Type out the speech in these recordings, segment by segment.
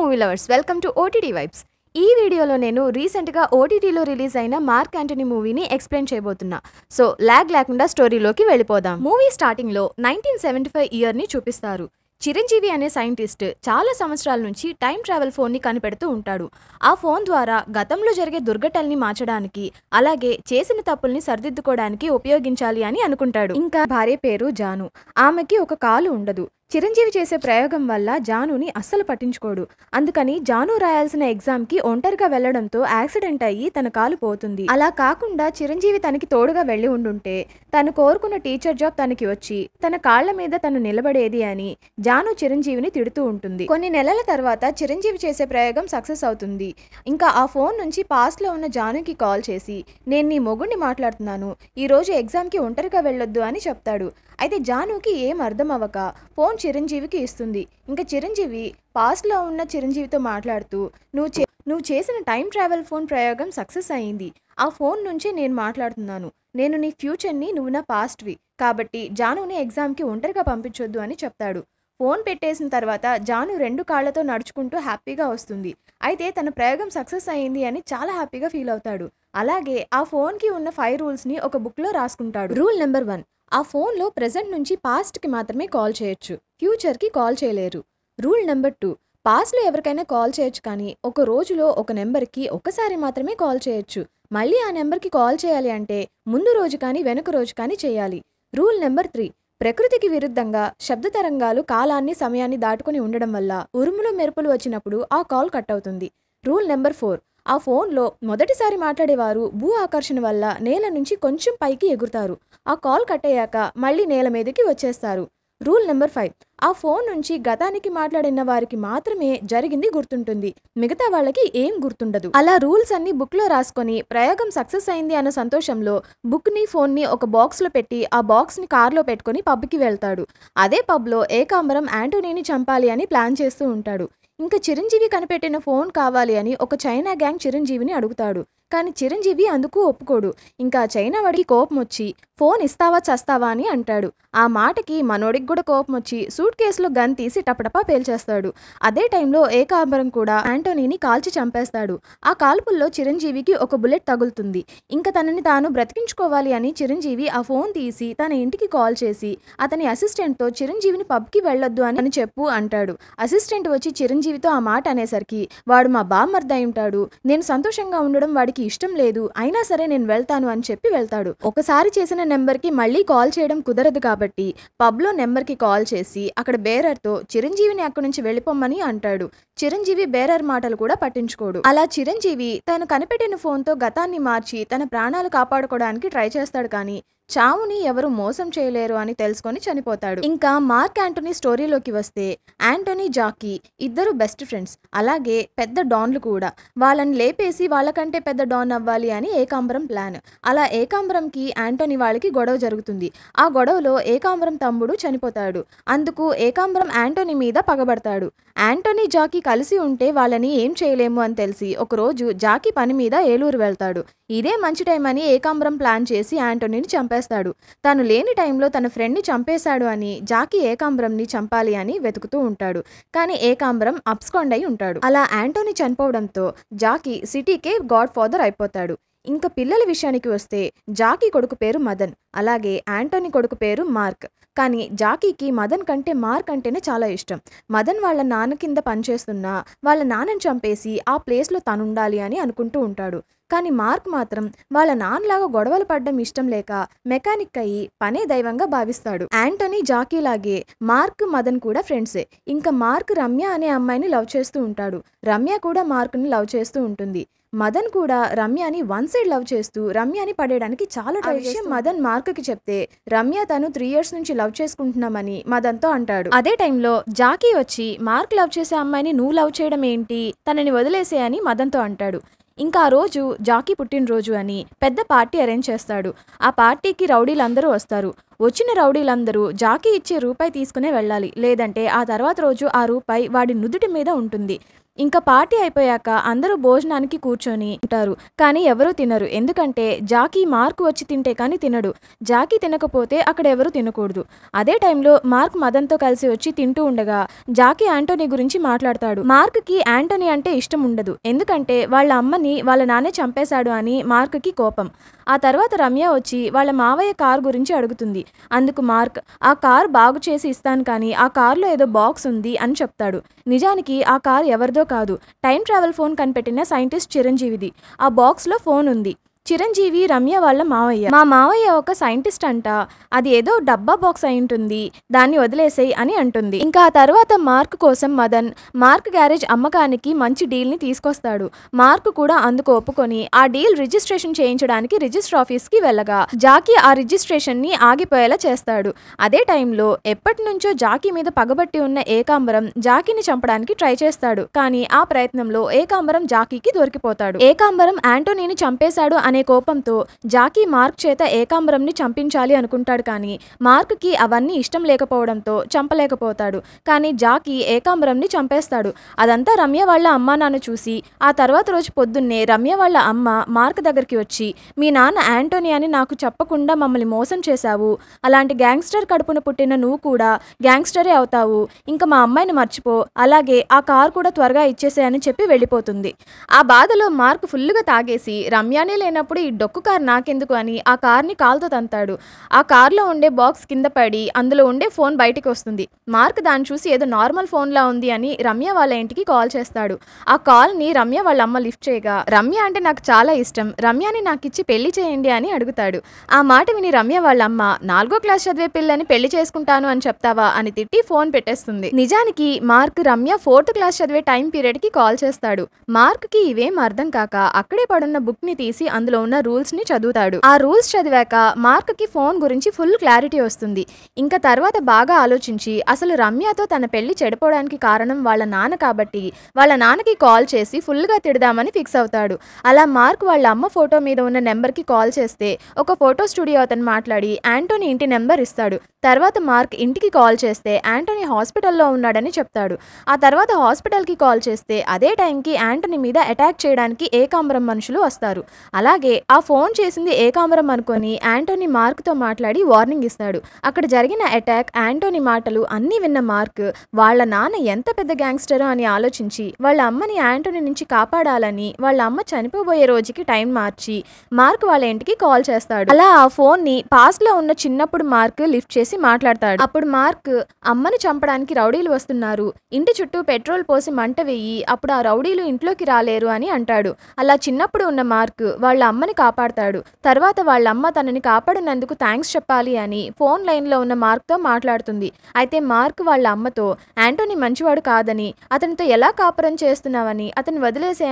movie lovers welcome to OTT vibes ఈ వీడియోలో నేను రీసెంట్గా ఓటీటీలో రిలీజ్ అయిన మార్క్ యాంటనీ మూవీని ఎక్స్ప్లెయిన్ చేయబోతున్నా సో ల్యాగ్ లేకుండా స్టోరీలోకి వెళ్ళిపోదాం మూవీ స్టార్టింగ్లో నైన్టీన్ సెవెంటీ ఫైవ్ ఇయర్ని చూపిస్తారు చిరంజీవి అనే సైంటిస్ట్ చాలా సంవత్సరాల నుంచి టైం ట్రావెల్ ఫోన్ని కనిపెడుతూ ఉంటాడు ఆ ఫోన్ ద్వారా గతంలో జరిగే దుర్ఘటనల్ని మార్చడానికి అలాగే చేసిన తప్పుల్ని సరిదిద్దుకోవడానికి ఉపయోగించాలి అని అనుకుంటాడు ఇంకా భార్య పేరు జాను ఆమెకి ఒక కాలు ఉండదు చిరంజీవి చేసే ప్రయోగం వల్ల జానుని అస్సలు పట్టించుకోడు అందుకని జాను రాయాల్సిన ఎగ్జామ్కి ఒంటరిగా వెళ్లడంతో యాక్సిడెంట్ అయ్యి తన కాలు పోతుంది అలా కాకుండా చిరంజీవి తనకి తోడుగా వెళ్ళి ఉండుంటే తను కోరుకున్న టీచర్ జాబ్ తనకి వచ్చి తన కాళ్ల మీద తను నిలబడేది అని జాను చిరంజీవిని తిడుతూ ఉంటుంది కొన్ని నెలల తర్వాత చిరంజీవి చేసే ప్రయోగం సక్సెస్ అవుతుంది ఇంకా ఆ ఫోన్ నుంచి పాస్ట్లో ఉన్న జానుకి కాల్ చేసి నేను నీ మొగుడిని మాట్లాడుతున్నాను ఈరోజు ఎగ్జామ్కి ఒంటరిగా వెళ్ళొద్దు అని చెప్తాడు అయితే జానుకి ఏం అర్థం అవ్వక ఫోన్ చిరంజీవికి ఇస్తుంది ఇంకా చిరంజీవి పాస్ట్లో ఉన్న చిరంజీవితో మాట్లాడుతూ నువ్వు చే నువ్వు చేసిన టైం ట్రావెల్ ఫోన్ ప్రయోగం సక్సెస్ అయింది ఆ ఫోన్ నుంచే నేను మాట్లాడుతున్నాను నేను నీ ఫ్యూచర్ని నువ్వు నా పాస్ట్వి కాబట్టి జానుని ఎగ్జామ్కి ఒంటరిగా పంపించొద్దు అని చెప్తాడు ఫోన్ పెట్టేసిన తర్వాత జాను రెండు కాళ్లతో నడుచుకుంటూ హ్యాపీగా వస్తుంది అయితే తన ప్రయోగం సక్సెస్ అయింది అని చాలా హ్యాపీగా ఫీల్ అవుతాడు అలాగే ఆ ఫోన్కి ఉన్న ఫైవ్ రూల్స్ని ఒక బుక్లో రాసుకుంటాడు రూల్ నెంబర్ వన్ ఆ ఫోన్లో ప్రజెంట్ నుంచి పాస్ట్కి మాత్రమే కాల్ చేయొచ్చు ఫ్యూచర్కి కాల్ చేయలేరు రూల్ నెంబర్ టూ పాస్ట్లో ఎవరికైనా కాల్ చేయొచ్చు కానీ ఒక రోజులో ఒక నెంబర్కి ఒకసారి మాత్రమే కాల్ చేయొచ్చు మళ్ళీ ఆ నెంబర్కి కాల్ చేయాలి అంటే ముందు రోజు కానీ వెనుక రోజు కానీ చేయాలి రూల్ నెంబర్ త్రీ ప్రకృతికి విరుద్ధంగా శబ్ద తరంగాలు కాలాన్ని సమయాన్ని దాటుకుని ఉండడం వల్ల ఉరుములు మెరుపులు వచ్చినప్పుడు ఆ కాల్ కట్ అవుతుంది రూల్ నెంబర్ ఫోర్ ఆ ఫోన్లో మొదటిసారి మాట్లాడేవారు భూ ఆకర్షణ వల్ల నేల నుంచి కొంచెం పైకి ఎగురుతారు ఆ కాల్ కట్ అయ్యాక మళ్ళీ నేల మీదకి వచ్చేస్తారు రూల్ నెంబర్ ఫైవ్ ఆ ఫోన్ నుంచి గతానికి మాట్లాడిన వారికి మాత్రమే జరిగింది గుర్తుంటుంది మిగతా వాళ్ళకి ఏం గుర్తుండదు అలా రూల్స్ అన్ని బుక్లో రాసుకొని ప్రయోగం సక్సెస్ అయింది అన్న సంతోషంలో బుక్ని ఫోన్ని ఒక బాక్స్లో పెట్టి ఆ బాక్స్ని కార్లో పెట్టుకొని పబ్కి వెళ్తాడు అదే పబ్లో ఏకాంబరం యాంటోనీని చంపాలి అని ప్లాన్ చేస్తూ ఉంటాడు ఇంకా చిరంజీవి కనిపెట్టిన ఫోన్ కావాలి అని ఒక చైనా గ్యాంగ్ చిరంజీవిని అడుగుతాడు కానీ చిరంజీవి అందుకు ఒప్పుకోడు ఇంకా చైనా వాడికి కోపం వచ్చి ఫోన్ ఇస్తావా చస్తావా అని అంటాడు ఆ మాటకి మనోడికి కూడా కోపం వచ్చి సూట్ కేసులో గన్ తీసి టపటపా పేల్చేస్తాడు అదే టైంలో ఏకాంబరం కూడా ఆంటోనీని కాల్చి చంపేస్తాడు ఆ కాల్పుల్లో చిరంజీవికి ఒక బుల్లెట్ తగులుతుంది ఇంకా తనని తాను బ్రతికించుకోవాలి అని చిరంజీవి ఆ ఫోన్ తీసి తన ఇంటికి కాల్ చేసి అతని అసిస్టెంట్తో చిరంజీవిని పబ్కి వెళ్ళొద్దు అని అని చెప్పు అంటాడు అసిస్టెంట్ వచ్చి చిరంజీవితో ఆ మాట అనేసరికి వాడు మా బామ్మర్ ఉంటాడు నేను సంతోషంగా ఉండడం వాడికి నాకు ఇష్టం లేదు అయినా సరే నేను వెళ్తాను అని చెప్పి వెళ్తాడు ఒకసారి చేసిన నెంబర్కి మళ్ళీ కాల్ చేయడం కుదరదు కాబట్టి పబ్లో నెంబర్కి కాల్ చేసి అక్కడ బేరర్తో చిరంజీవిని అక్కడి నుంచి వెళ్ళిపోమ్మని అంటాడు చిరంజీవి బేరర్ మాటలు కూడా పట్టించుకోడు అలా చిరంజీవి తను కనిపెట్టిన ఫోన్తో గతాన్ని మార్చి తన ప్రాణాలు కాపాడుకోవడానికి ట్రై చేస్తాడు కానీ చావుని ఎవరు మోసం చేయలేరు అని తెలుసుకొని చనిపోతాడు ఇంకా మార్క్ యాంటోనీ స్టోరీలోకి వస్తే యాంటోనీ జాకీ ఇద్దరు బెస్ట్ ఫ్రెండ్స్ అలాగే పెద్ద డాన్లు కూడా వాళ్ళని లేపేసి వాళ్ళకంటే పెద్ద డాన్ అవ్వాలి అని ఏకాంబరం ప్లాన్ అలా ఏకాంబరంకి యాంటోనీ వాళ్ళకి గొడవ జరుగుతుంది ఆ గొడవలో ఏకాంబరం తమ్ముడు చనిపోతాడు అందుకు ఏకాంబరం యాంటోనీ మీద పగబడతాడు యాంటోనీ జాకీ కలిసి ఉంటే వాళ్ళని ఏం చేయలేము అని తెలిసి ఒకరోజు జాకీ పని మీద ఏలూరు వెళ్తాడు ఇదే మంచి టైం అని ఏకాంబరం ప్లాన్ చేసి యాంటోనీని చంపారు చంపేస్తాడు తను లేని టైంలో తన ఫ్రెండ్ని చంపేశాడు అని జాకీ ఏకాంబరంని చంపాలి అని వెతుకుతూ ఉంటాడు కానీ ఏకాంబరం అబ్స్కాండ్ అయి ఉంటాడు అలా యాంటోని చనిపోవడంతో జాకీ సిటీకే గాడ్ ఫాదర్ అయిపోతాడు ఇంకా పిల్లల విషయానికి వస్తే జాకీ కొడుకు పేరు మదన్ అలాగే యాంటోనీ కొడుకు పేరు మార్క్ కానీ జాకీకి మదన్ కంటే మార్క్ అంటేనే చాలా ఇష్టం మదన్ వాళ్ళ నాన్న కింద పనిచేస్తున్నా వాళ్ళ నాన్నని చంపేసి ఆ ప్లేస్లో తనుండాలి అని అనుకుంటూ ఉంటాడు కానీ మార్క్ మాత్రం వాళ్ళ నాన్నలాగా గొడవలు పడడం ఇష్టం లేక మెకానిక్ అయ్యి పనే దైవంగా భావిస్తాడు యాంటనీ జాకీ లాగే మార్క్ మదన్ కూడా ఫ్రెండ్సే ఇంకా మార్క్ రమ్య అనే అమ్మాయిని లవ్ చేస్తూ ఉంటాడు రమ్య కూడా మార్క్ని లవ్ చేస్తూ ఉంటుంది మదన్ కూడా రమ్యని వన్ సైడ్ లవ్ చేస్తూ రమ్యని పడేయడానికి చాలా ట్రై చేసి మదన్ మార్క్కి చెప్తే రమ్య తను త్రీ ఇయర్స్ నుంచి లవ్ చేసుకుంటున్నామని మదన్తో అంటాడు అదే టైంలో జాకీ వచ్చి మార్క్ లవ్ చేసే అమ్మాయిని నువ్వు లవ్ చేయడం ఏంటి తనని వదిలేసే అని మదన్తో అంటాడు ఇంకా ఆ రోజు జాకీ పుట్టినరోజు అని పెద్ద పార్టీ అరేంజ్ చేస్తాడు ఆ పార్టీకి రౌడీలందరూ వస్తారు వచ్చిన రౌడీలందరూ జాకీ ఇచ్చే రూపాయి తీసుకునే వెళ్ళాలి లేదంటే ఆ తర్వాత రోజు ఆ రూపాయి వాడి నుదుటి మీద ఉంటుంది ఇంకా పార్టీ అయిపోయాక అందరూ భోజనానికి కూర్చొని ఉంటారు కానీ ఎవరూ తినరు ఎందుకంటే జాకీ మార్క్ వచ్చి తింటే కానీ తినడు జాకీ తినకపోతే అక్కడ ఎవరు తినకూడదు అదే టైంలో మార్క్ మదన్తో కలిసి వచ్చి తింటూ ఉండగా జాకీ ఆంటోనీ గురించి మాట్లాడతాడు మార్క్కి ఆంటోనీ అంటే ఇష్టం ఉండదు ఎందుకంటే వాళ్ళ అమ్మని వాళ్ళ నాన్నే చంపేశాడు అని మార్క్కి కోపం ఆ తర్వాత రమ్య వచ్చి వాళ్ళ మావయ్య కార్ గురించి అడుగుతుంది అందుకు మార్క్ ఆ కార్ బాగు చేసి ఇస్తాను కానీ ఆ కారులో ఏదో బాక్స్ ఉంది అని చెప్తాడు నిజానికి ఆ కార్ ఎవరిదో కాదు టైం ట్రావెల్ ఫోన్ కనిపెట్టిన సైంటిస్ట్ చిరంజీవిది ఆ బాక్స్లో ఫోన్ ఉంది చిరంజీవి రమ్య వాళ్ళ మావయ్య మా మావయ్య ఒక సైంటిస్ట్ అంట అది ఏదో డబ్బా బాక్స్ అయి ఉంటుంది దాన్ని వదిలేసేయి అని అంటుంది ఇంకా ఆ తర్వాత మార్క్ కోసం మదన్ మార్క్ గ్యారేజ్ అమ్మకానికి మంచి డీల్ని తీసుకొస్తాడు మార్క్ కూడా అందుకు ఒప్పుకొని ఆ డీల్ రిజిస్ట్రేషన్ చేయించడానికి రిజిస్టర్ ఆఫీస్కి వెళ్ళగా జాకీ ఆ రిజిస్ట్రేషన్ ని ఆగిపోయేలా చేస్తాడు అదే టైంలో ఎప్పటి నుంచో జాకీ మీద పగబట్టి ఉన్న ఏకాంబరం జాకీని చంపడానికి ట్రై చేస్తాడు కానీ ఆ ప్రయత్నంలో ఏకాంబరం జాకీకి దొరికిపోతాడు ఏకాంబరం ఆంటోనీని చంపేశాడు అని అనే కోపంతో జాకీ మార్క్ చేత ఏకాంబరంని చంపించాలి అనుకుంటాడు కానీ మార్క్కి అవన్నీ ఇష్టం లేకపోవడంతో చంపలేకపోతాడు కానీ జాకీ ఏకాంబరంని చంపేస్తాడు అదంతా రమ్య వాళ్ళ అమ్మ నాన్న చూసి ఆ తర్వాత రోజు పొద్దున్నే రమ్య వాళ్ళ అమ్మ మార్క్ దగ్గరికి వచ్చి మీ నాన్న యాంటోనీ అని నాకు చెప్పకుండా మమ్మల్ని మోసం చేశావు అలాంటి గ్యాంగ్స్టర్ కడుపున పుట్టిన నువ్వు కూడా గ్యాంగ్స్టరే అవుతావు ఇంకా మా అమ్మాయిని మర్చిపో అలాగే ఆ కార్ కూడా త్వరగా ఇచ్చేసాయని చెప్పి వెళ్ళిపోతుంది ఆ బాధలో మార్క్ ఫుల్గా తాగేసి రమ్యానే లేనప్పుడు చేస్తున్నప్పుడు ఈ డొక్కు కార్ నాకెందుకు అని ఆ కార్ని కాల్తో తంతాడు ఆ కార్లో ఉండే బాక్స్ కింద పడి అందులో ఉండే ఫోన్ బయటికి వస్తుంది మార్క్ దాన్ని చూసి ఏదో నార్మల్ ఫోన్లా ఉంది అని రమ్య వాళ్ళ ఇంటికి కాల్ చేస్తాడు ఆ కాల్ని రమ్య వాళ్ళ అమ్మ లిఫ్ట్ చేయగా రమ్య అంటే నాకు చాలా ఇష్టం రమ్యని నాకు ఇచ్చి పెళ్లి చేయండి అని అడుగుతాడు ఆ మాట విని రమ్య వాళ్ళ అమ్మ నాలుగో క్లాస్ చదివే పిల్లని పెళ్లి చేసుకుంటాను అని చెప్తావా అని తిట్టి ఫోన్ పెట్టేస్తుంది నిజానికి మార్క్ రమ్య ఫోర్త్ క్లాస్ చదివే టైం పీరియడ్ కి కాల్ చేస్తాడు మార్క్ కి ఇవేం అర్థం కాక అక్కడే పడున్న ని తీసి అందులో అందులో ఉన్న రూల్స్ని చదువుతాడు ఆ రూల్స్ చదివాక మార్క్కి ఫోన్ గురించి ఫుల్ క్లారిటీ వస్తుంది ఇంకా తర్వాత బాగా ఆలోచించి అసలు రమ్యతో తన పెళ్లి చెడిపోవడానికి కారణం వాళ్ళ నాన్న కాబట్టి వాళ్ళ నాన్నకి కాల్ చేసి ఫుల్గా తిడదామని ఫిక్స్ అవుతాడు అలా మార్క్ వాళ్ళ అమ్మ ఫోటో మీద ఉన్న నెంబర్కి కాల్ చేస్తే ఒక ఫోటో స్టూడియో అతను మాట్లాడి యాంటోనీ ఇంటి నెంబర్ ఇస్తాడు తర్వాత మార్క్ ఇంటికి కాల్ చేస్తే యాంటోనీ హాస్పిటల్లో ఉన్నాడని చెప్తాడు ఆ తర్వాత హాస్పిటల్కి కాల్ చేస్తే అదే టైంకి యాంటోనీ మీద అటాక్ చేయడానికి ఏకాంబరం మనుషులు వస్తారు అలాగే అలాగే ఆ ఫోన్ చేసింది ఏకాంబరం అనుకొని యాంటోనీ మార్క్తో మాట్లాడి వార్నింగ్ ఇస్తాడు అక్కడ జరిగిన అటాక్ యాంటోనీ మాటలు అన్నీ విన్న మార్క్ వాళ్ళ నాన్న ఎంత పెద్ద గ్యాంగ్స్టరో అని ఆలోచించి వాళ్ళ అమ్మని యాంటోనీ నుంచి కాపాడాలని వాళ్ళ అమ్మ చనిపోబోయే రోజుకి టైం మార్చి మార్క్ వాళ్ళ ఇంటికి కాల్ చేస్తాడు అలా ఆ ఫోన్ ని పాస్ లో ఉన్న చిన్నప్పుడు మార్క్ లిఫ్ట్ చేసి మాట్లాడతాడు అప్పుడు మార్క్ అమ్మని చంపడానికి రౌడీలు వస్తున్నారు ఇంటి చుట్టూ పెట్రోల్ పోసి మంట వేయి అప్పుడు ఆ రౌడీలు ఇంట్లోకి రాలేరు అని అంటాడు అలా చిన్నప్పుడు ఉన్న మార్క్ వాళ్ళ అమ్మని కాపాడతాడు తర్వాత వాళ్ళమ్మ తనని కాపాడినందుకు థ్యాంక్స్ చెప్పాలి అని ఫోన్ లైన్లో ఉన్న మార్క్తో మాట్లాడుతుంది అయితే మార్క్ వాళ్ళ అమ్మతో యాంటోనీ మంచివాడు కాదని అతనితో ఎలా కాపురం చేస్తున్నావని అతను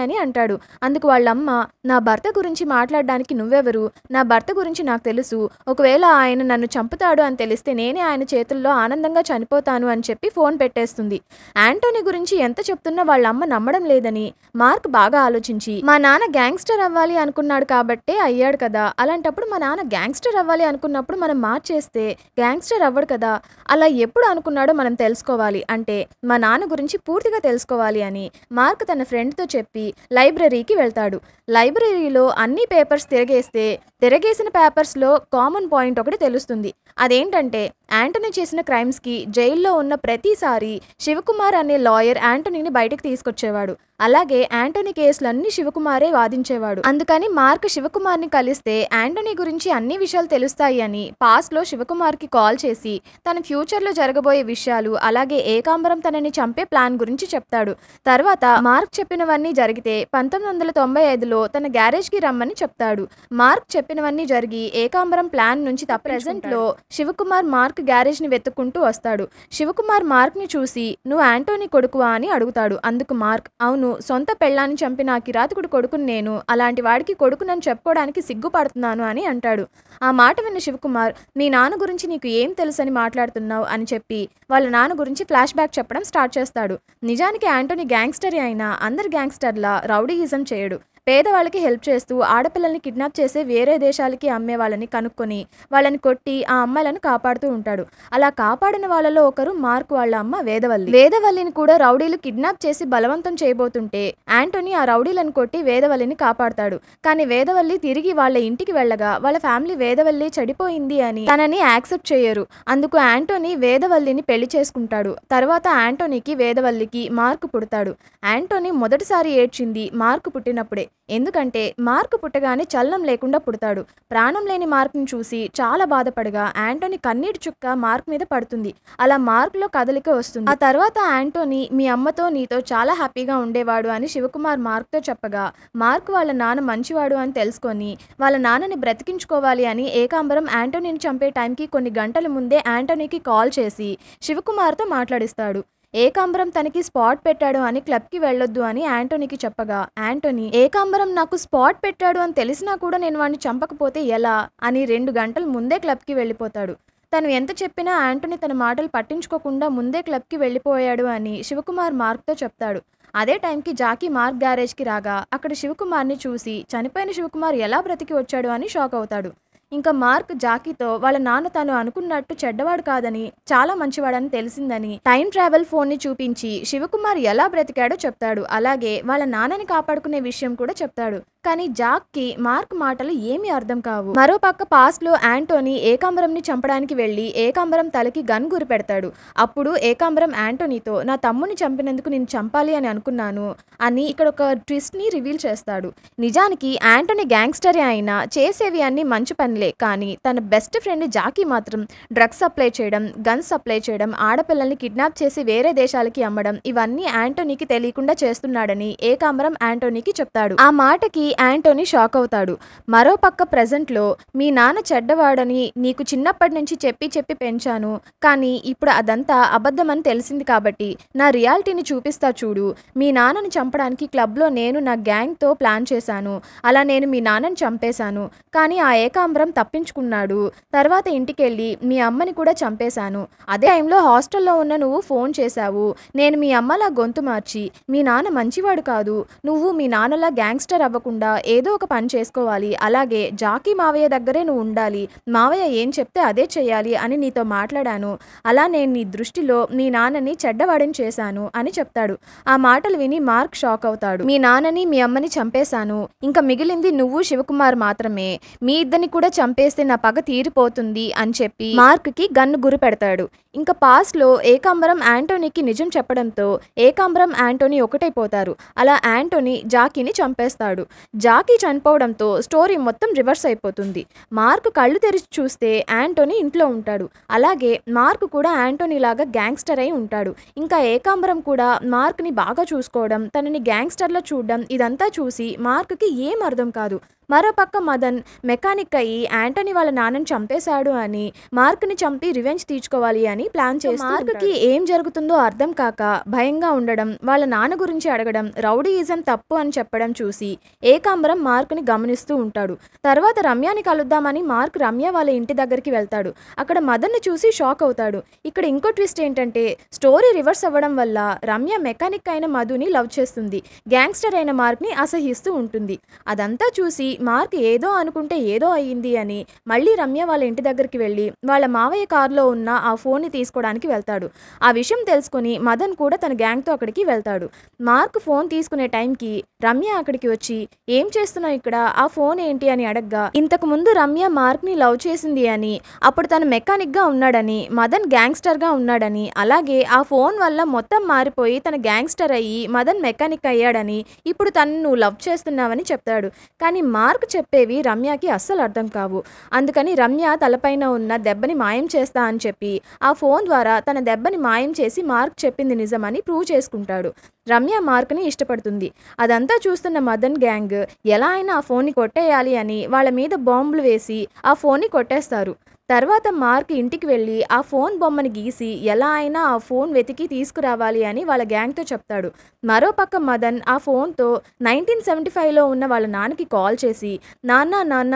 అని అంటాడు అందుకు వాళ్ళమ్మ నా భర్త గురించి మాట్లాడడానికి నువ్వెవరు నా భర్త గురించి నాకు తెలుసు ఒకవేళ ఆయన నన్ను చంపుతాడు అని తెలిస్తే నేనే ఆయన చేతుల్లో ఆనందంగా చనిపోతాను అని చెప్పి ఫోన్ పెట్టేస్తుంది యాంటోనీ గురించి ఎంత చెప్తున్నా వాళ్ళ అమ్మ నమ్మడం లేదని మార్క్ బాగా ఆలోచించి మా నాన్న గ్యాంగ్స్టర్ అవ్వాలి అనుకున్నాడు ఉన్నాడు కాబట్టే అయ్యాడు కదా అలాంటప్పుడు మా నాన్న గ్యాంగ్స్టర్ అవ్వాలి అనుకున్నప్పుడు మనం మార్చేస్తే గ్యాంగ్స్టర్ అవ్వడు కదా అలా ఎప్పుడు అనుకున్నాడో మనం తెలుసుకోవాలి అంటే మా నాన్న గురించి పూర్తిగా తెలుసుకోవాలి అని మార్క్ తన ఫ్రెండ్తో చెప్పి లైబ్రరీకి వెళ్తాడు లైబ్రరీలో అన్ని పేపర్స్ తిరగేస్తే తిరగేసిన పేపర్స్లో కామన్ పాయింట్ ఒకటి తెలుస్తుంది అదేంటంటే యాంటనీ చేసిన క్రైమ్స్కి జైల్లో ఉన్న ప్రతిసారి శివకుమార్ అనే లాయర్ యాంటనీని బయటకు తీసుకొచ్చేవాడు అలాగే యాంటనీ కేసులన్నీ శివకుమారే వాదించేవాడు అందుకని మార్క్ శివకుమార్ని కలిస్తే యాంటనీ గురించి అన్ని విషయాలు తెలుస్తాయి అని పాస్ట్లో శివకుమార్కి కాల్ చేసి తన ఫ్యూచర్లో జరగబోయే విషయాలు అలాగే ఏకాంబరం తనని చంపే ప్లాన్ గురించి చెప్తాడు తర్వాత మార్క్ చెప్పినవన్నీ జరిగితే పంతొమ్మిది వందల తొంభై ఐదులో తన గ్యారేజ్కి రమ్మని చెప్తాడు మార్క్ చెప్పినవన్నీ జరిగి ఏకాంబరం ప్లాన్ నుంచి తప్ప ప్రజెంట్లో శివకుమార్ మార్క్ మార్క్ గ్యారేజ్ని వెతుక్కుంటూ వస్తాడు శివకుమార్ మార్క్ని చూసి నువ్వు ఆంటోనీ కొడుకువా అని అడుగుతాడు అందుకు మార్క్ అవును సొంత పెళ్ళాన్ని చంపిన కిరాతకుడు కొడుకుని నేను అలాంటి వాడికి కొడుకునని చెప్పుకోవడానికి సిగ్గుపడుతున్నాను అని అంటాడు ఆ మాట విన్న శివకుమార్ మీ నాన్న గురించి నీకు ఏం తెలుసని మాట్లాడుతున్నావు అని చెప్పి వాళ్ళ నాన్న గురించి ఫ్లాష్ బ్యాక్ చెప్పడం స్టార్ట్ చేస్తాడు నిజానికి ఆంటోనీ గ్యాంగ్స్టరే అయినా అందరు గ్యాంగ్స్టర్లా రౌడీయిజం చేయడు పేదవాళ్ళకి హెల్ప్ చేస్తూ ఆడపిల్లల్ని కిడ్నాప్ చేసే వేరే దేశాలకి అమ్మే వాళ్ళని కనుక్కొని వాళ్ళని కొట్టి ఆ అమ్మాయిలను కాపాడుతూ ఉంటాడు అలా కాపాడిన వాళ్ళలో ఒకరు మార్క్ వాళ్ళ అమ్మ వేదవల్లి వేదవల్లిని కూడా రౌడీలు కిడ్నాప్ చేసి బలవంతం చేయబోతుంటే యాంటోనీ ఆ రౌడీలను కొట్టి వేదవల్లిని కాపాడుతాడు కానీ వేదవల్లి తిరిగి వాళ్ళ ఇంటికి వెళ్ళగా వాళ్ళ ఫ్యామిలీ వేదవల్లి చెడిపోయింది అని తనని యాక్సెప్ట్ చేయరు అందుకు యాంటోనీ వేదవల్లిని పెళ్లి చేసుకుంటాడు తర్వాత యాంటోనీకి వేదవల్లికి మార్క్ పుడతాడు యాంటోనీ మొదటిసారి ఏడ్చింది మార్క్ పుట్టినప్పుడే ఎందుకంటే మార్క్ పుట్టగానే చలనం లేకుండా పుడతాడు ప్రాణం లేని మార్క్ను చూసి చాలా బాధపడగా యాంటోనీ కన్నీటి చుక్క మార్క్ మీద పడుతుంది అలా మార్క్లో కదలిక వస్తుంది ఆ తర్వాత యాంటోనీ మీ అమ్మతో నీతో చాలా హ్యాపీగా ఉండేవాడు అని శివకుమార్ మార్క్తో చెప్పగా మార్క్ వాళ్ళ నాన్న మంచివాడు అని తెలుసుకొని వాళ్ళ నాన్నని బ్రతికించుకోవాలి అని ఏకాంబరం యాంటోనీని చంపే టైంకి కొన్ని గంటల ముందే యాంటోనీకి కాల్ చేసి శివకుమార్తో మాట్లాడిస్తాడు ఏకాంబరం తనకి స్పాట్ పెట్టాడు అని క్లబ్కి వెళ్ళొద్దు అని యాంటోనీకి చెప్పగా యాంటోనీ ఏకాంబరం నాకు స్పాట్ పెట్టాడు అని తెలిసినా కూడా నేను వాడిని చంపకపోతే ఎలా అని రెండు గంటలు ముందే క్లబ్కి వెళ్ళిపోతాడు తను ఎంత చెప్పినా యాంటోనీ తన మాటలు పట్టించుకోకుండా ముందే క్లబ్కి వెళ్ళిపోయాడు అని శివకుమార్ మార్క్తో చెప్తాడు అదే టైంకి జాకీ మార్క్ గ్యారేజ్కి రాగా అక్కడ శివకుమార్ని చూసి చనిపోయిన శివకుమార్ ఎలా బ్రతికి వచ్చాడు అని షాక్ అవుతాడు ఇంకా మార్క్ జాకీతో వాళ్ళ నాన్న తను అనుకున్నట్టు చెడ్డవాడు కాదని చాలా మంచివాడని తెలిసిందని టైం ట్రావెల్ ఫోన్ ని చూపించి శివకుమార్ ఎలా బ్రతికాడో చెప్తాడు అలాగే వాళ్ళ నాన్నని కాపాడుకునే విషయం కూడా చెప్తాడు కానీ జాక్కి మార్క్ మాటలు ఏమీ అర్థం కావు మరోపక్క పాస్లో యాంటోనీ ఏకాంబరంని చంపడానికి వెళ్ళి ఏకాంబరం తలకి గన్ గురి పెడతాడు అప్పుడు ఏకాంబరం యాంటోనీతో నా తమ్ముని చంపినందుకు నేను చంపాలి అని అనుకున్నాను అని ఇక్కడ ఒక ట్విస్ట్ని రివీల్ చేస్తాడు నిజానికి యాంటోనీ గ్యాంగ్స్టరే అయినా చేసేవి అన్ని మంచి పనులే కానీ తన బెస్ట్ ఫ్రెండ్ జాకి మాత్రం డ్రగ్స్ సప్లై చేయడం గన్స్ సప్లై చేయడం ఆడపిల్లల్ని కిడ్నాప్ చేసి వేరే దేశాలకి అమ్మడం ఇవన్నీ యాంటోనీకి తెలియకుండా చేస్తున్నాడని ఏకాంబరం యాంటోనీకి చెప్తాడు ఆ మాటకి యాంటోనీ షాక్ అవుతాడు మరోపక్క ప్రజెంట్లో మీ నాన్న చెడ్డవాడని నీకు చిన్నప్పటి నుంచి చెప్పి చెప్పి పెంచాను కానీ ఇప్పుడు అదంతా అబద్ధమని తెలిసింది కాబట్టి నా రియాలిటీని చూపిస్తా చూడు మీ నాన్నను చంపడానికి క్లబ్లో నేను నా గ్యాంగ్తో ప్లాన్ చేశాను అలా నేను మీ నాన్నని చంపేశాను కానీ ఆ ఏకాంబరం తప్పించుకున్నాడు తర్వాత ఇంటికెళ్ళి మీ అమ్మని కూడా చంపేశాను అదే టైంలో హాస్టల్లో ఉన్న నువ్వు ఫోన్ చేశావు నేను మీ అమ్మలా గొంతు మార్చి మీ నాన్న మంచివాడు కాదు నువ్వు మీ నాన్నలా గ్యాంగ్స్టర్ అవ్వకుండా కాకుండా ఏదో ఒక పని చేసుకోవాలి అలాగే జాకీ మావయ్య దగ్గరే నువ్వు ఉండాలి మావయ్య ఏం చెప్తే అదే చేయాలి అని నీతో మాట్లాడాను అలా నేను నీ దృష్టిలో మీ నాన్నని చెడ్డవాడని చేశాను అని చెప్తాడు ఆ మాటలు విని మార్క్ షాక్ అవుతాడు మీ నాన్నని మీ అమ్మని చంపేశాను ఇంకా మిగిలింది నువ్వు శివకుమార్ మాత్రమే మీ ఇద్దరిని కూడా చంపేస్తే నా పగ తీరిపోతుంది అని చెప్పి మార్క్కి గన్ను గురి పెడతాడు ఇంకా పాస్లో ఏకాంబరం యాంటోనీకి నిజం చెప్పడంతో ఏకాంబరం యాంటోనీ ఒకటైపోతారు అలా యాంటోనీ జాకీని చంపేస్తాడు జాకీ చనిపోవడంతో స్టోరీ మొత్తం రివర్స్ అయిపోతుంది మార్క్ కళ్ళు తెరిచి చూస్తే యాంటోనీ ఇంట్లో ఉంటాడు అలాగే మార్క్ కూడా యాంటోనీ లాగా గ్యాంగ్స్టర్ అయి ఉంటాడు ఇంకా ఏకాంబరం కూడా మార్క్ని బాగా చూసుకోవడం తనని గ్యాంగ్స్టర్లో చూడడం ఇదంతా చూసి మార్క్కి ఏం అర్థం కాదు మరోపక్క మదన్ మెకానిక్ అయ్యి యాంటనీ వాళ్ళ నాన్నని చంపేశాడు అని మార్క్ని చంపి రివెంజ్ తీర్చుకోవాలి అని ప్లాన్ చేసి మార్క్కి ఏం జరుగుతుందో అర్థం కాక భయంగా ఉండడం వాళ్ళ నాన్న గురించి అడగడం రౌడీయిజం తప్పు అని చెప్పడం చూసి ఏకాంబరం మార్క్ని గమనిస్తూ ఉంటాడు తర్వాత రమ్యాని కలుద్దామని మార్క్ రమ్య వాళ్ళ ఇంటి దగ్గరికి వెళ్తాడు అక్కడ మదన్ని చూసి షాక్ అవుతాడు ఇక్కడ ఇంకో ట్విస్ట్ ఏంటంటే స్టోరీ రివర్స్ అవ్వడం వల్ల రమ్య మెకానిక్ అయిన మధుని లవ్ చేస్తుంది గ్యాంగ్స్టర్ అయిన మార్క్ని అసహిస్తూ ఉంటుంది అదంతా చూసి మార్క్ ఏదో అనుకుంటే ఏదో అయ్యింది అని మళ్ళీ రమ్య వాళ్ళ ఇంటి దగ్గరికి వెళ్ళి వాళ్ళ మావయ్య కారులో ఉన్న ఆ ఫోన్ని తీసుకోవడానికి వెళ్తాడు ఆ విషయం తెలుసుకుని మదన్ కూడా తన గ్యాంగ్తో అక్కడికి వెళ్తాడు మార్క్ ఫోన్ తీసుకునే టైంకి రమ్య అక్కడికి వచ్చి ఏం చేస్తున్నావు ఇక్కడ ఆ ఫోన్ ఏంటి అని అడగ్గా ఇంతకు ముందు రమ్య మార్క్ని లవ్ చేసింది అని అప్పుడు తను మెకానిక్గా ఉన్నాడని మదన్ గ్యాంగ్స్టర్గా ఉన్నాడని అలాగే ఆ ఫోన్ వల్ల మొత్తం మారిపోయి తన గ్యాంగ్స్టర్ అయ్యి మదన్ మెకానిక్ అయ్యాడని ఇప్పుడు తను నువ్వు లవ్ చేస్తున్నావని చెప్తాడు కానీ మా మార్క్ చెప్పేవి రమ్యకి అస్సలు అర్థం కావు అందుకని రమ్య తలపైన ఉన్న దెబ్బని మాయం చేస్తా అని చెప్పి ఆ ఫోన్ ద్వారా తన దెబ్బని మాయం చేసి మార్క్ చెప్పింది నిజమని ప్రూవ్ చేసుకుంటాడు రమ్య మార్క్ని ఇష్టపడుతుంది అదంతా చూస్తున్న మదన్ గ్యాంగ్ ఎలా అయినా ఆ ఫోన్ని కొట్టేయాలి అని వాళ్ళ మీద బాంబులు వేసి ఆ ఫోన్ని కొట్టేస్తారు తర్వాత మార్క్ ఇంటికి వెళ్ళి ఆ ఫోన్ బొమ్మను గీసి ఎలా అయినా ఆ ఫోన్ వెతికి తీసుకురావాలి అని వాళ్ళ గ్యాంగ్తో చెప్తాడు మరోపక్క మదన్ ఆ ఫోన్తో నైన్టీన్ సెవెంటీ ఫైవ్లో ఉన్న వాళ్ళ నాన్నకి కాల్ చేసి నాన్న నాన్న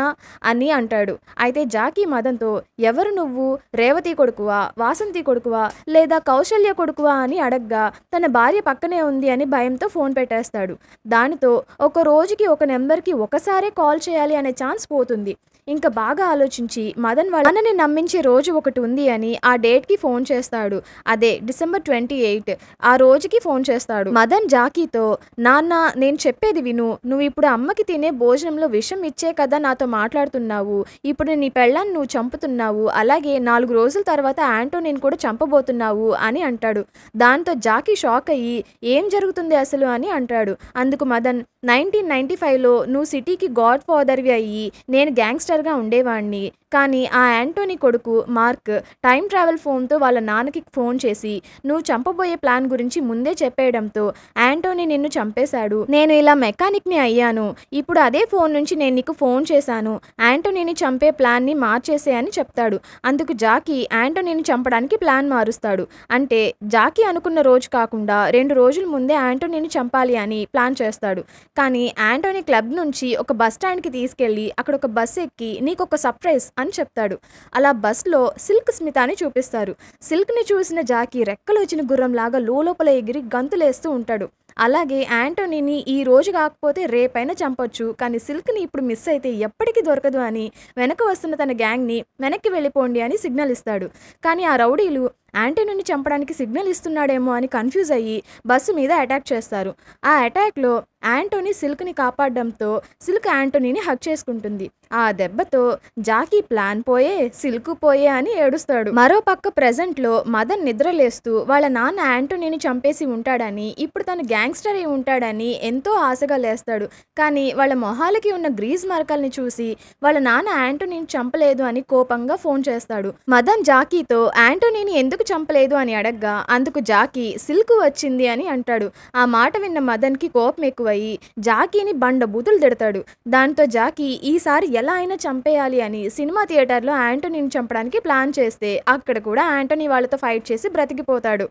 అని అంటాడు అయితే జాకీ మదన్తో ఎవరు నువ్వు రేవతి కొడుకువా వాసంతి కొడుకువా లేదా కౌశల్య కొడుకువా అని అడగ్గా తన భార్య పక్కనే ఉంది అని భయంతో ఫోన్ పెట్టేస్తాడు దానితో ఒక రోజుకి ఒక నెంబర్కి ఒకసారే కాల్ చేయాలి అనే ఛాన్స్ పోతుంది ఇంకా బాగా ఆలోచించి మదన్ వాళ్ళ తనని నమ్మించే రోజు ఒకటి ఉంది అని ఆ డేట్కి ఫోన్ చేస్తాడు అదే డిసెంబర్ ట్వంటీ ఎయిట్ ఆ రోజుకి ఫోన్ చేస్తాడు మదన్ జాకీతో నాన్న నేను చెప్పేది విను నువ్వు ఇప్పుడు అమ్మకి తినే భోజనంలో విషం ఇచ్చే కదా నాతో మాట్లాడుతున్నావు ఇప్పుడు నీ పెళ్ళాన్ని నువ్వు చంపుతున్నావు అలాగే నాలుగు రోజుల తర్వాత ఆంటో నేను కూడా చంపబోతున్నావు అని అంటాడు దాంతో జాకీ షాక్ అయ్యి ఏం జరుగుతుంది అసలు అని అంటాడు అందుకు మదన్ నైన్టీన్ నైన్టీ ఫైవ్లో నువ్వు సిటీకి గాడ్ ఫాదర్వి అయ్యి నేను గ్యాంగ్స్టర్గా ఉండేవాడిని కానీ ఆ యాంటోనీ కొడుకు మార్క్ టైం ట్రావెల్ ఫోన్తో వాళ్ళ నాన్నకి ఫోన్ చేసి నువ్వు చంపబోయే ప్లాన్ గురించి ముందే చెప్పేయడంతో యాంటోనీ నిన్ను చంపేశాడు నేను ఇలా మెకానిక్ని అయ్యాను ఇప్పుడు అదే ఫోన్ నుంచి నేను నీకు ఫోన్ చేశాను యాంటోనీని చంపే ప్లాన్ని మార్చేసే అని చెప్తాడు అందుకు జాకీ యాంటోనీని చంపడానికి ప్లాన్ మారుస్తాడు అంటే జాకీ అనుకున్న రోజు కాకుండా రెండు రోజుల ముందే యాంటోనీని చంపాలి అని ప్లాన్ చేస్తాడు కానీ యాంటోనీ క్లబ్ నుంచి ఒక బస్ స్టాండ్కి తీసుకెళ్ళి అక్కడ ఒక బస్ ఎక్కి నీకు ఒక సర్ప్రైజ్ అని చెప్తాడు అలా బస్లో సిల్క్ స్మితాని చూపిస్తారు సిల్క్ని చూసిన జాకీ రెక్కలు వచ్చిన గుర్రంలాగా లోపల ఎగిరి గంతులేస్తూ ఉంటాడు అలాగే యాంటోనీని ఈ రోజు కాకపోతే రేపైనా చంపొచ్చు కానీ సిల్క్ని ఇప్పుడు మిస్ అయితే ఎప్పటికీ దొరకదు అని వెనక వస్తున్న తన గ్యాంగ్ని వెనక్కి వెళ్ళిపోండి అని సిగ్నల్ ఇస్తాడు కానీ ఆ రౌడీలు యాంటోనీని చంపడానికి సిగ్నల్ ఇస్తున్నాడేమో అని కన్ఫ్యూజ్ అయ్యి బస్సు మీద అటాక్ చేస్తారు ఆ అటాక్లో యాంటోనీ సిల్క్ని కాపాడడంతో సిల్క్ యాంటోనీని హక్ చేసుకుంటుంది ఆ దెబ్బతో జాకీ ప్లాన్ పోయే సిల్క్ పోయే అని ఏడుస్తాడు మరోపక్క ప్రజెంట్లో మదన్ నిద్రలేస్తూ వాళ్ళ నాన్న యాంటోనీని చంపేసి ఉంటాడని ఇప్పుడు తన గ్యాంగ్ గ్యాంగ్స్టర్ అయి ఉంటాడని ఎంతో ఆశగా లేస్తాడు కానీ వాళ్ళ మొహాలకి ఉన్న గ్రీజ్ మరకల్ని చూసి వాళ్ళ నాన్న యాంటోనీని చంపలేదు అని కోపంగా ఫోన్ చేస్తాడు మదన్ జాకీతో యాంటోనీని ఎందుకు చంపలేదు అని అడగ్గా అందుకు జాకీ సిల్క్ వచ్చింది అని అంటాడు ఆ మాట విన్న మదన్కి కోపం ఎక్కువయ్యి జాకీని బండ బూతులు తిడతాడు దాంతో జాకీ ఈసారి ఎలా అయినా చంపేయాలి అని సినిమా థియేటర్లో యాంటోనీని చంపడానికి ప్లాన్ చేస్తే అక్కడ కూడా యాంటోనీ వాళ్ళతో ఫైట్ చేసి బ్రతికిపోతాడు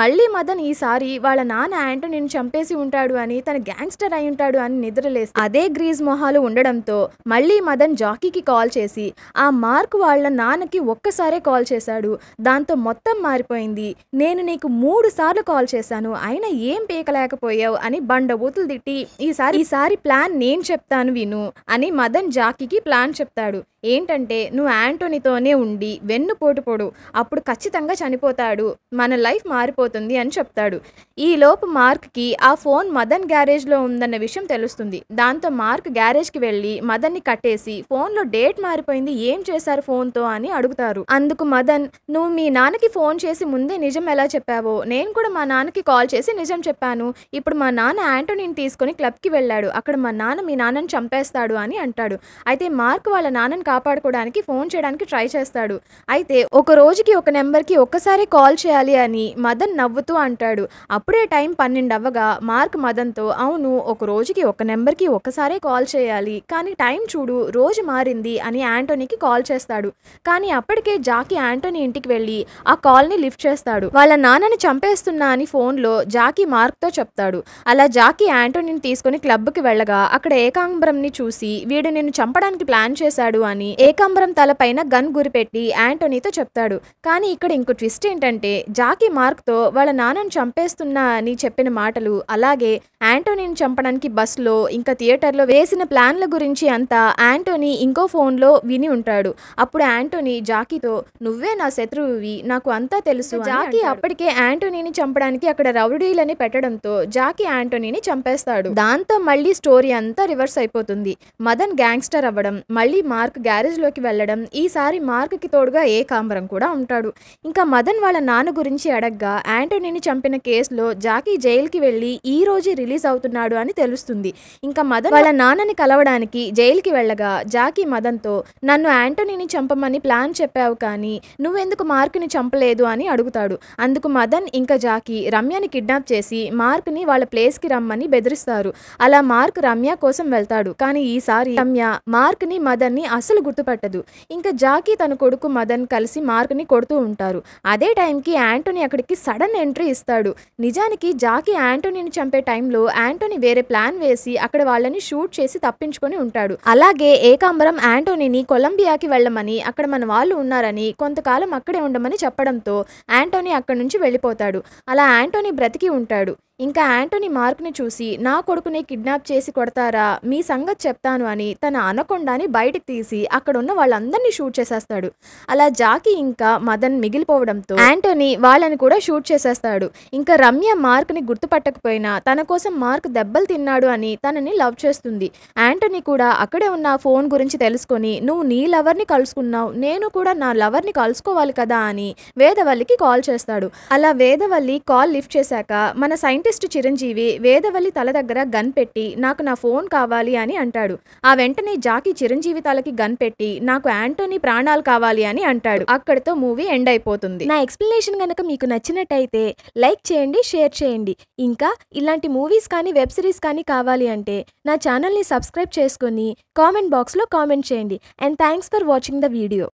మళ్ళీ మదన్ ఈసారి వాళ్ళ నాన్న యాంటనీని చంపేసి ఉంటాడు అని తన గ్యాంగ్స్టర్ అయి ఉంటాడు అని నిద్రలేసి అదే గ్రీజ్ మొహాలు ఉండడంతో మళ్ళీ మదన్ జాకీకి కాల్ చేసి ఆ మార్క్ వాళ్ళ నాన్నకి ఒక్కసారే కాల్ చేశాడు దాంతో మొత్తం మారిపోయింది నేను నీకు మూడు సార్లు కాల్ చేశాను అయినా ఏం పీకలేకపోయావు అని బండ బూతులు తిట్టి ఈసారి ఈసారి ప్లాన్ నేను చెప్తాను విను అని మదన్ జాకీకి ప్లాన్ చెప్తాడు ఏంటంటే నువ్వు యాంటోనీతోనే ఉండి వెన్ను పోటు పొడు అప్పుడు ఖచ్చితంగా చనిపోతాడు మన లైఫ్ మారిపో వెళ్ళిపోతుంది అని చెప్తాడు ఈలోపు మార్క్కి ఆ ఫోన్ మదన్ గ్యారేజ్లో ఉందన్న విషయం తెలుస్తుంది దాంతో మార్క్ గ్యారేజ్కి వెళ్ళి మదన్ని కట్టేసి ఫోన్లో డేట్ మారిపోయింది ఏం చేశారు ఫోన్తో అని అడుగుతారు అందుకు మదన్ నువ్వు మీ నాన్నకి ఫోన్ చేసి ముందే నిజం ఎలా చెప్పావో నేను కూడా మా నాన్నకి కాల్ చేసి నిజం చెప్పాను ఇప్పుడు మా నాన్న యాంటోనీని తీసుకొని క్లబ్కి వెళ్ళాడు అక్కడ మా నాన్న మీ నాన్నని చంపేస్తాడు అని అంటాడు అయితే మార్క్ వాళ్ళ నాన్నని కాపాడుకోవడానికి ఫోన్ చేయడానికి ట్రై చేస్తాడు అయితే ఒక రోజుకి ఒక నెంబర్కి ఒక్కసారి కాల్ చేయాలి అని మదన్ మదన్ నవ్వుతూ అంటాడు అప్పుడే టైం పన్నెండు అవ్వగా మార్క్ మదన్తో అవును ఒక రోజుకి ఒక నెంబర్కి ఒక్కసారే కాల్ చేయాలి కానీ టైం చూడు రోజు మారింది అని యాంటోనీకి కాల్ చేస్తాడు కానీ అప్పటికే జాకీ యాంటోనీ ఇంటికి వెళ్ళి ఆ కాల్ని లిఫ్ట్ చేస్తాడు వాళ్ళ నాన్నని చంపేస్తున్నా అని ఫోన్లో జాకీ మార్క్తో చెప్తాడు అలా జాకీ యాంటోనీని తీసుకుని క్లబ్కి వెళ్ళగా అక్కడ ఏకాంబరంని చూసి వీడు నిన్ను చంపడానికి ప్లాన్ చేశాడు అని ఏకాంబరం తలపైన గన్ గురిపెట్టి యాంటోనీతో చెప్తాడు కానీ ఇక్కడ ఇంకో ట్విస్ట్ ఏంటంటే జాకీ మార్క్తో వీడియోలో వాళ్ళ నాన్నను చంపేస్తున్నా అని చెప్పిన మాటలు అలాగే యాంటోనీని చంపడానికి బస్సులో ఇంకా థియేటర్లో వేసిన ప్లాన్ల గురించి అంతా యాంటోనీ ఇంకో ఫోన్లో విని ఉంటాడు అప్పుడు యాంటోనీ జాకీతో నువ్వే నా శత్రువువి నాకు అంతా తెలుసు జాకీ అప్పటికే యాంటోనీని చంపడానికి అక్కడ రౌడీలని పెట్టడంతో జాకీ యాంటోనీని చంపేస్తాడు దాంతో మళ్ళీ స్టోరీ అంతా రివర్స్ అయిపోతుంది మదన్ గ్యాంగ్స్టర్ అవ్వడం మళ్ళీ మార్క్ గ్యారేజ్లోకి వెళ్ళడం ఈసారి మార్క్కి తోడుగా ఏ కాంబరం కూడా ఉంటాడు ఇంకా మదన్ వాళ్ళ నాన్న గురించి అడగ్గా యాంటోనీని చంపిన కేసులో జాకీ జైలుకి వెళ్ళి ఈ రోజే రిలీజ్ అవుతున్నాడు అని తెలుస్తుంది ఇంకా మదన్ వాళ్ళ నాన్నని కలవడానికి జైలుకి వెళ్ళగా జాకీ మదన్తో నన్ను యాంటోనీని చంపమని ప్లాన్ చెప్పావు కానీ నువ్వెందుకు మార్క్ని చంపలేదు అని అడుగుతాడు అందుకు మదన్ ఇంకా జాకీ రమ్యని కిడ్నాప్ చేసి మార్క్ని వాళ్ళ ప్లేస్కి రమ్మని బెదిరిస్తారు అలా మార్క్ రమ్య కోసం వెళ్తాడు కానీ ఈసారి రమ్య మార్క్ని మదన్ని అసలు గుర్తుపట్టదు ఇంకా జాకీ తన కొడుకు మదన్ కలిసి మార్క్ని కొడుతూ ఉంటారు అదే టైంకి యాంటోనీ అక్కడికి సడన్ సడన్ ఎంట్రీ ఇస్తాడు నిజానికి జాకీ యాంటోనీని చంపే టైంలో యాంటోనీ వేరే ప్లాన్ వేసి అక్కడ వాళ్ళని షూట్ చేసి తప్పించుకొని ఉంటాడు అలాగే ఏకాంబరం యాంటోనీని కొలంబియాకి వెళ్ళమని అక్కడ మన వాళ్ళు ఉన్నారని కొంతకాలం అక్కడే ఉండమని చెప్పడంతో యాంటోనీ అక్కడి నుంచి వెళ్ళిపోతాడు అలా యాంటోనీ బ్రతికి ఉంటాడు ఇంకా మార్క్ మార్క్ని చూసి నా కొడుకుని కిడ్నాప్ చేసి కొడతారా మీ సంగతి చెప్తాను అని తన అనకొండాని బయటకు తీసి అక్కడ ఉన్న వాళ్ళందరినీ షూట్ చేసేస్తాడు అలా జాకీ ఇంకా మదన్ మిగిలిపోవడంతో యాంటోనీ వాళ్ళని కూడా షూట్ చేసేస్తాడు ఇంకా రమ్య మార్క్ని గుర్తుపట్టకపోయినా తన కోసం మార్క్ దెబ్బలు తిన్నాడు అని తనని లవ్ చేస్తుంది యాంటోనీ కూడా అక్కడే ఉన్న ఫోన్ గురించి తెలుసుకొని నువ్వు నీ లవర్ని కలుసుకున్నావు నేను కూడా నా లవర్ని కలుసుకోవాలి కదా అని వేదవల్లికి కాల్ చేస్తాడు అలా వేదవల్లి కాల్ లిఫ్ట్ చేశాక మన సైంటిస్ట్ సైంటిస్ట్ చిరంజీవి వేదవల్లి తల దగ్గర గన్ పెట్టి నాకు నా ఫోన్ కావాలి అని అంటాడు ఆ వెంటనే జాకీ చిరంజీవి తలకి గన్ పెట్టి నాకు యాంటోనీ ప్రాణాలు కావాలి అని అంటాడు అక్కడితో మూవీ ఎండ్ అయిపోతుంది నా ఎక్స్ప్లెనేషన్ కనుక మీకు నచ్చినట్టయితే లైక్ చేయండి షేర్ చేయండి ఇంకా ఇలాంటి మూవీస్ కానీ వెబ్ సిరీస్ కానీ కావాలి అంటే నా ఛానల్ని సబ్స్క్రైబ్ చేసుకొని కామెంట్ బాక్స్లో కామెంట్ చేయండి and thanks for watching the video